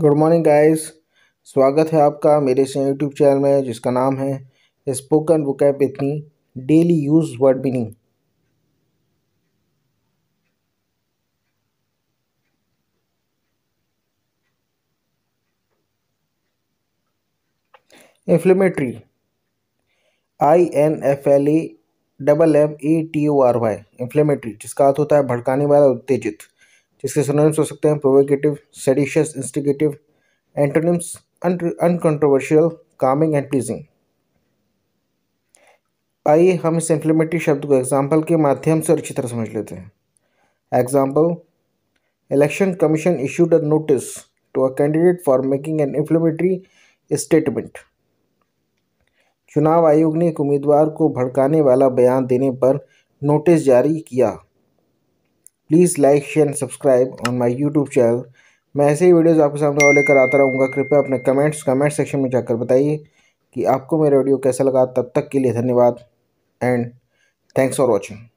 good morning guys स्वागत है आपका मेरे से यूट्यूब चैनल में जिसका नाम है स्पोकन बुक ऐप इतनी daily use word meaning inflammatory I N F L A double M A T O R Y inflammatory जिसका अर्थ होता है भड़काने वाला उत्तेजित जिसके सोनम्स हो सकते हैं provocative seditious instigative antonyms uncontroversial calming and pleasing आइए हम इस इंप्लीमेंट्री शब्द को एग्जाम्पल के माध्यम से और अच्छी तरह समझ लेते हैं example election commission issued a notice to a candidate for making an inflammatory statement चुनाव आयोग ने एक उम्मीदवार को भड़काने वाला बयान देने पर नोटिस जारी किया please like share and subscribe on my YouTube channel मैं ऐसे ही वीडियोज़ आपके सामने और लेकर आता रहूँगा कृपया अपने कमेंट्स कमेंट सेक्शन में जाकर बताइए कि आपको मेरा वीडियो कैसा लगा तब तक के लिए धन्यवाद एंड थैंक्स फॉर वॉचिंग